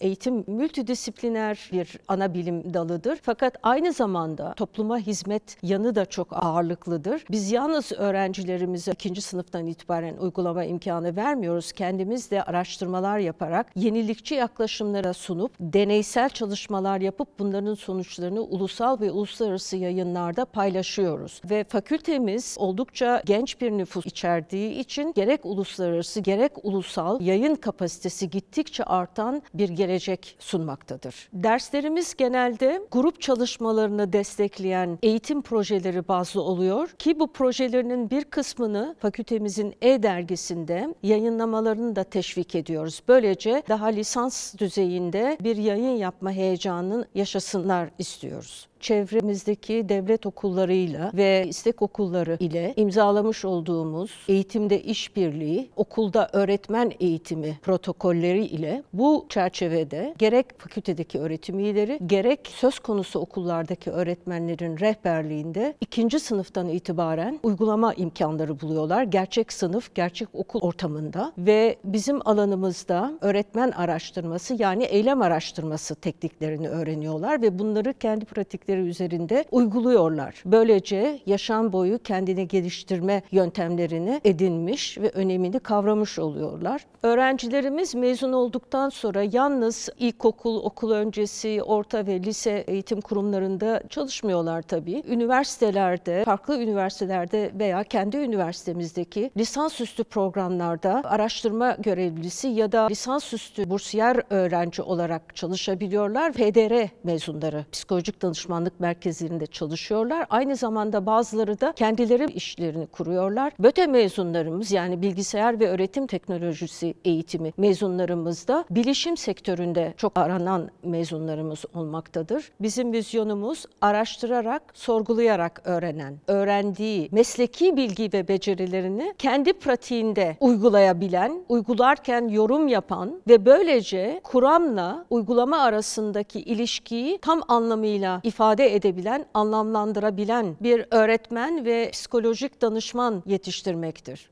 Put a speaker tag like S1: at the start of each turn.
S1: Eğitim multidisipliner bir ana bilim dalıdır. Fakat aynı zamanda topluma hizmet yanı da çok ağırlıklıdır. Biz yalnız öğrencilerimize ikinci sınıftan itibaren uygulama imkanı vermiyoruz. Kendimiz de araştırmalar yaparak yenilikçi yaklaşımlara sunup deneysel çalışmalar yapıp bunların sonuçlarını ulusal ve uluslararası yayınlarda paylaşıyoruz. Ve fakültemiz oldukça genç bir nüfus içerdiği için gerek uluslararası gerek ulusal yayın kapasitesi gittikçe artan bir gereklilik gelecek sunmaktadır. Derslerimiz genelde grup çalışmalarını destekleyen eğitim projeleri bazlı oluyor ki bu projelerinin bir kısmını fakültemizin e-dergisinde yayınlamalarını da teşvik ediyoruz. Böylece daha lisans düzeyinde bir yayın yapma heyecanının yaşasınlar istiyoruz çevremizdeki devlet okullarıyla ve istek okulları ile imzalamış olduğumuz eğitimde işbirliği, okulda öğretmen eğitimi protokolleri ile bu çerçevede gerek fakültedeki öğretim üyeleri gerek söz konusu okullardaki öğretmenlerin rehberliğinde ikinci sınıftan itibaren uygulama imkanları buluyorlar. Gerçek sınıf, gerçek okul ortamında ve bizim alanımızda öğretmen araştırması yani eylem araştırması tekniklerini öğreniyorlar ve bunları kendi pratiklerinde örnekleri üzerinde uyguluyorlar. Böylece yaşam boyu kendini geliştirme yöntemlerini edinmiş ve önemini kavramış oluyorlar. Öğrencilerimiz mezun olduktan sonra yalnız ilkokul, okul öncesi, orta ve lise eğitim kurumlarında çalışmıyorlar tabii. Üniversitelerde, farklı üniversitelerde veya kendi üniversitemizdeki lisansüstü programlarda araştırma görevlisi ya da lisansüstü bursiyer öğrenci olarak çalışabiliyorlar. PDR mezunları, psikolojik danışman uzmanlık merkezlerinde çalışıyorlar. Aynı zamanda bazıları da kendileri işlerini kuruyorlar. BÖTE mezunlarımız yani bilgisayar ve öğretim teknolojisi eğitimi mezunlarımız da bilişim sektöründe çok aranan mezunlarımız olmaktadır. Bizim vizyonumuz araştırarak, sorgulayarak öğrenen, öğrendiği mesleki bilgi ve becerilerini kendi pratiğinde uygulayabilen, uygularken yorum yapan ve böylece kuramla uygulama arasındaki ilişkiyi tam anlamıyla ifade ifade edebilen, anlamlandırabilen bir öğretmen ve psikolojik danışman yetiştirmektir.